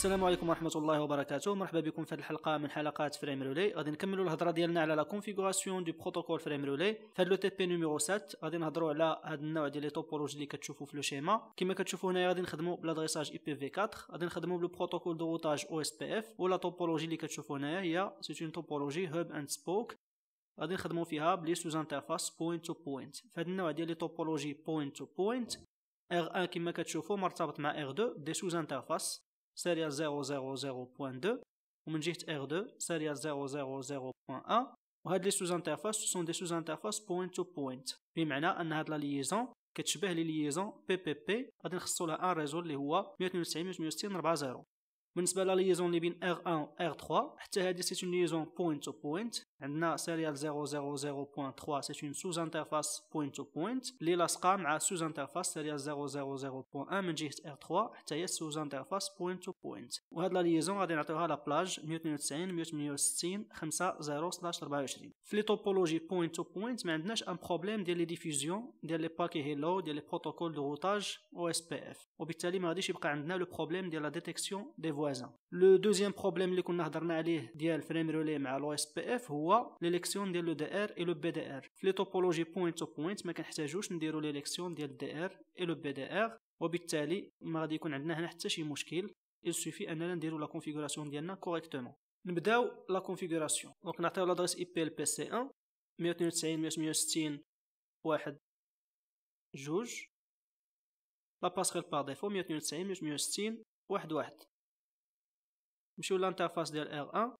السلام عليكم ورحمه الله وبركاته مرحبا بكم في هذه الحلقه من حلقات فريم رولي غادي نكملوا الهضره ديالنا على لا كونفيغوراسيون دو بروتوكول فريم رولي في لو تي بي نيميرو 7 غادي نهضروا على هذا النوع ديال لي توبولوجي اللي كتشوفوا في لو شيما كما كتشوفوا هنايا غادي نخدموا بلادريساج اي بي في 4 غادي نخدموا بلو بروتوكول دو روتاج او اس بي اف ولا توبولوجي اللي كتشوفوا هنايا هي سي اون توبولوجي هاب اند سبوك غادي نخدموا فيها بلي سوز انترفاس بوينت تو بوينت فهاد النوع ديال لي توبولوجي بوينت تو بوينت R1 كما كتشوفوا مرتبط مع R2 دي سوز انترفاس سيريا 000.2 ومن جهة R2 سيريا 000.1 وهاد لي سوز انترفاس سون دي سوز انترفاس بوينت تو بوينت بمعنى ان هاد لا ليزون كتشبه لي ليزون بي بي بي غادي نخصو لها ان ريزول اللي هو 192 168 40 بالنسبه لا ليزون اللي بين R1 و R3 حتى هادي سيت اون ليزون بوينت تو بوينت On a série 000.3, c'est une sous-interface point-to-point. L'ASR a sous-interface série 000.1, un r 3 c'est sous-interface point-to-point. Ou à la liaison, on a des à la plage 199.196.50/24. Pour les topologies point-to-point, on a un problème dans la diffusion, dans les paquets Hello, dans le protocole de routage OSPF. Au petit aile, on a le problème de la détection des voisins. Le deuxième problème, le qu'on a dû dans le premier relais, dans l'OSPF, où هو ليليكسيون ديال لو دي ار اي لو بي دي ار في لي توبولوجي بوينت تو بوينت ما كنحتاجوش نديرو ليليكسيون ديال دي ار اي لو بي دي ار وبالتالي ما غادي يكون عندنا هنا حتى شي مشكل il سوفي اننا نديرو لا كونفيغوراسيون ديالنا كوريكتومون نبداو لا كونفيغوراسيون دونك نعطيو لادريس اي بي ال بي سي 1 192 168 1 جوج لا باسكال بار ديفو 192 168 1 1 نمشيو لانترفاس ديال ار 1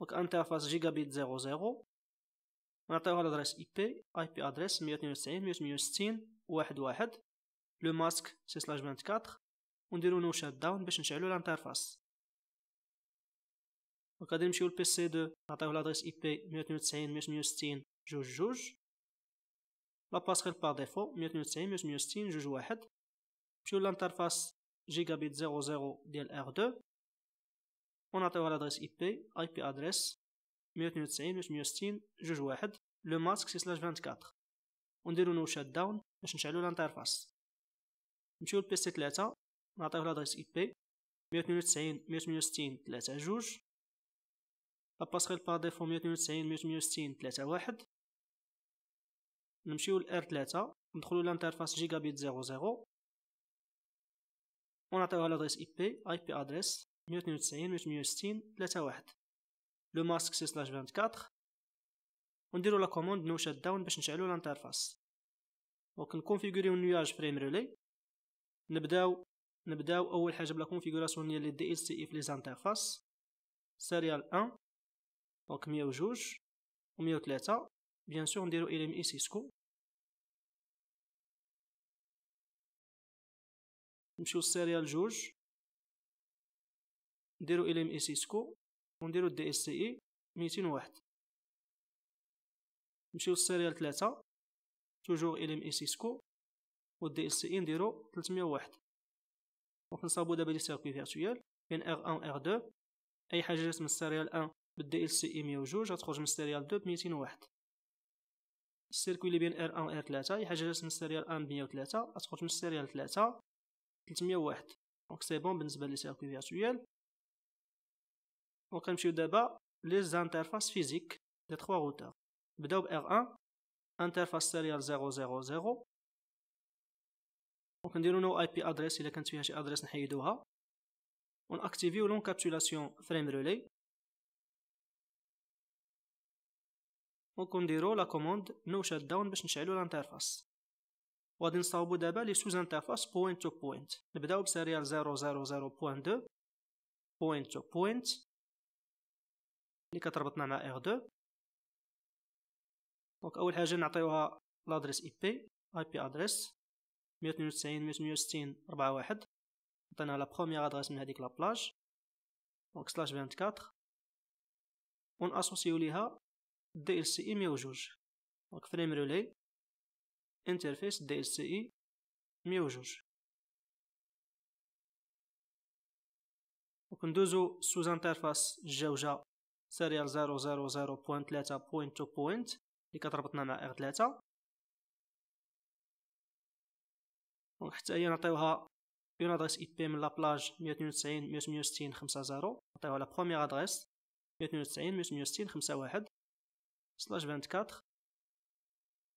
دونك انترفاس جيجا بيت 00 نعطيوها لادريس اي بي اي بي ادريس 192 168 واحد واحد لو ماسك سي سلاش 24 ونديرو نو شات داون باش نشعلو الانترفاس دونك غادي نمشيو لبي سي دو نعطيوه لادريس اي بي 192 168 جوج جوج لا باسكال بار ديفو 192 168 جوج واحد نمشيو للانترفاس جيجا بيت 00 ديال ار 2 ونعطيوها لادريس اي بي اي بي ادريس 192 160 جوج واحد لو ماسك سي سلاش 24 ونديرو نو شات داون باش نشعلو الانترفاس نمشيو لبي سي 3 نعطيوه لادريس اي بي 192 168 3 جوج لاباسخيل بار ديفو 192 168 3 1 نمشيو لار 3 ندخلو لانترفاس جيجابيت 00 ونعطيوها لادريس اي بي اي بي ادريس 192 168 31 لو ماسك سي سلاش 24 ونديرو لا كوموند نو شات داون باش نشعلو الانترفاس نكونفيغوريو نياج فريم ريلي نبداو نبداو اول حاجه بلا كونفيغوراسيون ديال لي دي ال سي اي في لي زانترفاس سيريال 1 دونك 102 و 103 بيان سور نديرو ال ام اي سيسكو نمشيو للسيريال 2 نديرو ال ام اي سيسكو ونديرو دي اس سي اي 201 نمشيو للسيريال 3 توجور ال ام اي سيسكو دي اس سي اي نديرو 301 وكنصاوبو دابا لي سيركوي فيرتويال بين ار 1 ار 2 اي حاجه جات من السيريال 1 بالدي اس سي اي 102 غتخرج من السيريال 2 ب 201 السيركوي اللي بين ار 1 ار 3 اي حاجه جات من السيريال 1 ب 103 غتخرج من السيريال 3 301 دونك سي بون بالنسبه لي سيركوي فيرتويال وكنمشيو دابا لي زانترفاس فيزيك لي تخوا روتور نبداو ب ار 1 انترفاس سيريال 000 وكنديرو نو اي بي ادريس الا كانت فيها شي ادريس نحيدوها ونأكتيفيو لونكابسولاسيون فريم ريلي وكنديرو لا كوموند نو شات داون باش نشعلو الانترفاس وغادي نصاوبو دابا لي سوز انترفاس بوينت تو بوينت نبداو بسيريال 000.2 بوينت تو بوينت اللي كتربطنا مع ار 2 دونك اول حاجه نعطيوها لادريس اي بي اي بي ادريس 192 168 41 عطينا لا بروميير ادريس من هذيك لابلاج دونك سلاش 24 وناسوسيو ليها دي ال سي اي 102 دونك فريم ريلي انترفيس دي ال سي اي 102 وكندوزو سوز انترفاس الجوجة سيريال 000.3 بوينت تو بوينت اللي كتربطنا مع R3 وحتى هي نعطيوها اون ادريس اي بي من لابلاج 192 168 50 نعطيوها لا بروميير ادريس 192 168 51 سلاش 24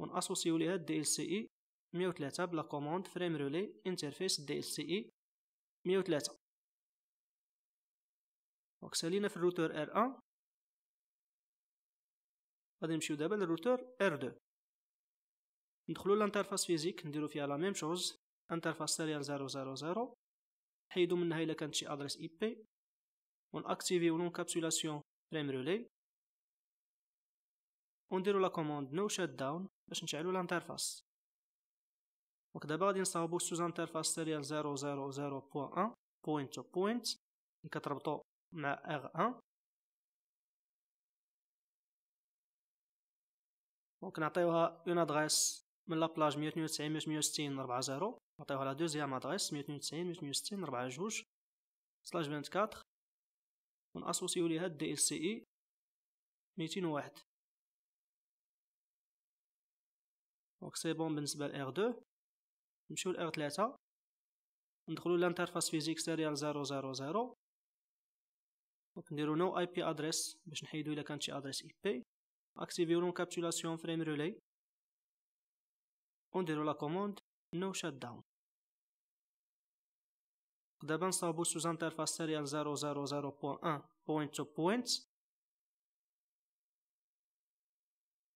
ونأسوسيو ليها الدي ال سي اي 103 بلا كوموند فريم رولي انترفيس دي ال سي اي 103 دونك سالينا في الروتور ار 1 غادي نمشيو دابا للروتور R2 ندخلو لانترفاس فيزيك نديرو فيها لا ميم شوز انترفاس سيريال 000 نحيدو منها الا كانت شي ادريس اي بي ونأكتيفيو لونكابسولاسيون فريم رولي ونديرو لا كوموند نو شات داون باش نشعلو لانترفاس دونك دابا غادي نصاوبو سوز انترفاس سيريال 000.1 بوينت تو بوينت اللي كتربطو مع ار 1 دونك نعطيوها اون ادريس من لابلاج 192 160 4 0 نعطيوها لا دوزيام ادريس 192 160 4 2 سلاش 24 ونأسوسيو ليها الدي ال سي اي 201 دونك سي بون بالنسبه ل R2 نمشيو ل R3 ندخلو لانترفاس فيزيك سيريال 000 دونك نديرو نو اي بي ادريس باش نحيدو الا كانت شي ادريس اي بي activions l'encapsulation frame relay. On déroule la commande no shutdown. D'abord, on s'abouche interface serial 000.1 point to point.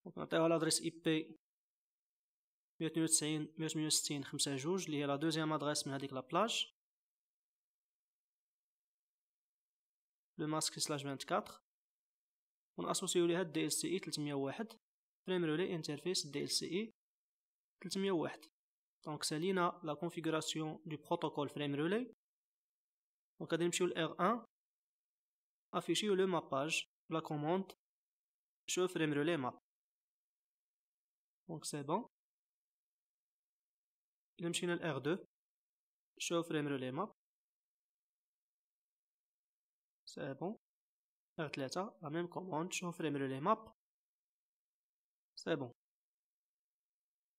On a l'adresse IP. Il y a la deuxième adresse, de avec la plage. Le masque slash 24. ونأسوسيو ليها الدي ال سي اي 301 فريم ريلي انترفيس الدي ال سي اي 301 دونك سالينا لا كونفيغوراسيون دو بروتوكول فريم ريلي دونك غادي نمشيو ل R1 افيشيو لو ماباج لا كوموند شو فريم ريلي ماب دونك سي بون الا مشينا ل R2 شو فريم ريلي ماب سي بون R3 لا ميم كوموند نشوف ريمرو ليه ماب سي بون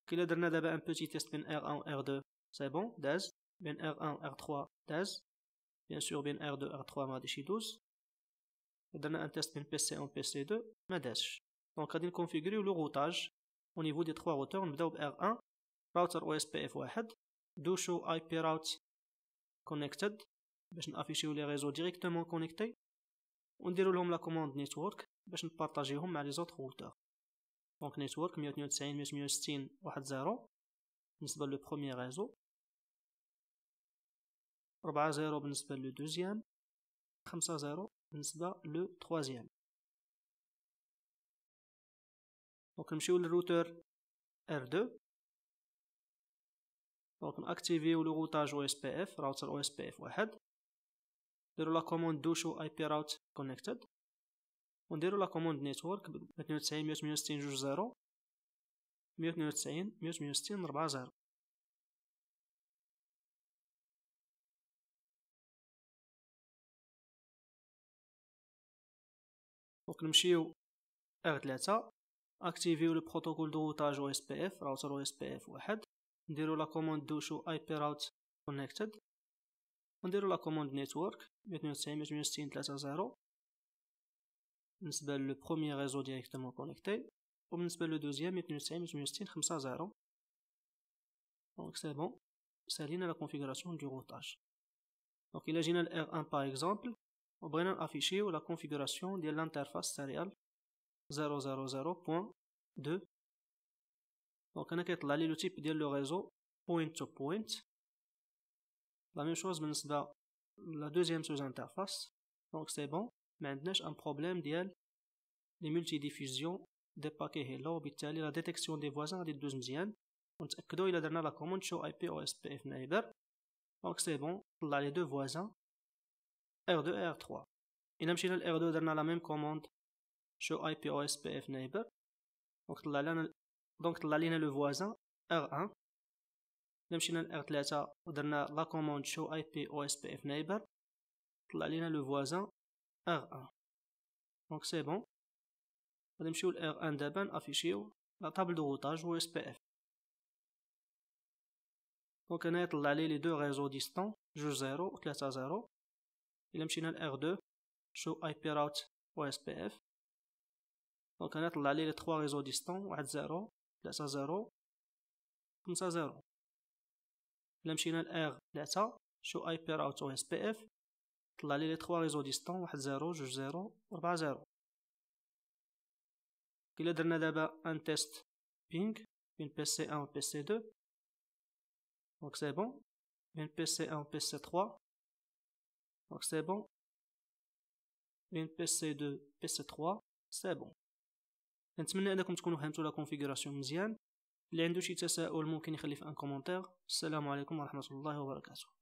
كي درنا دابا ان بوتي تيست بين r 1 و r 2 سي بون داز بين r 1 و r 3 داز بيان سور بين r 2 و r 3 ما غاديش يدوز درنا ان تيست بين pc سي 1 بي سي 2 ما دازش دونك غادي نكونفيغوريو لو روتاج او نيفو دي 3 روتور نبداو ب r 1 راوتر OSPF1 دوشو IP route connected باش نافيشيو لي ريزو ديريكتومون كونيكتي ونديرو لهم لا كوموند نيتورك باش نبارطاجيهم مع لي زوط روتور دونك نيتورك 192 168 واحد زيرو بالنسبه لو بروميير ريزو ربعة زيرو بالنسبه لو دوزيام خمسة زيرو بالنسبه لو تروازيام دونك نمشيو للروتور R2 دونك ناكتيفيو لو غوتاج او اس بي اف راوتر او اس بي اف واحد نديرو لا كوموند دو شو اي بي راوت كونكتد ونديرو لا كوموند نيتورك 192 168 جوج زيرو 192 168 4 زيرو دونك نمشيو ار 3 اكتيفيو لو بروتوكول دو روتاج او اس بي اف راوتر او اس بي اف واحد نديرو لا كوموند دو شو اي بي راوت كونكتد On déroule la commande network. Maintenant, c'est 15.0. le premier réseau directement connecté. Maintenant, c'est le deuxième et c'est 15.0. Donc, c'est bon. Cela à la configuration du routage. Donc, le R1 par exemple. On va afficher la configuration de l'interface serial 000.2 Donc, on va regarder là, le type de le réseau point-to-point. La même chose, mais la deuxième sous-interface. Donc, c'est bon. Maintenant, un problème de les multidiffusion des paquets Hello, et la détection des voisins des deux mziennes. On a la commande show IP OSPF neighbor. Donc, c'est bon. Là, les deux voisins. R2 et R3. Et même R2 a la même commande show IP OSPF neighbor. Donc, la ligne, donc, le voisin R1. L'émisjonnel r a ordonné la commande show ip ospf neighbor pour la le voisin R1. Donc c'est bon. le R1 devient affiché la table de routage OSPF. Donc on est allé les deux réseaux distants J0 et C0. le R2 show ip route ospf. Donc on est allé les trois réseaux distants A0, C0, C0. الا مشينا ل ار 3 شو اي بي راوت او اس بي اف طلع لي لي 3 ريزو ديستون واحد زيرو جوج زيرو ربعة زيرو الا درنا دابا ان تيست بينغ بين بي سي 1 و بي سي 2 دونك سي بون بين بي سي 1 و بي سي 3 دونك سي بون بين بي سي 2 بي سي 3 سي بون نتمنى انكم تكونوا فهمتوا لا كونفيغوراسيون مزيان اللي عنده شي تساؤل ممكن يخلي في ان كومونتير السلام عليكم ورحمه الله وبركاته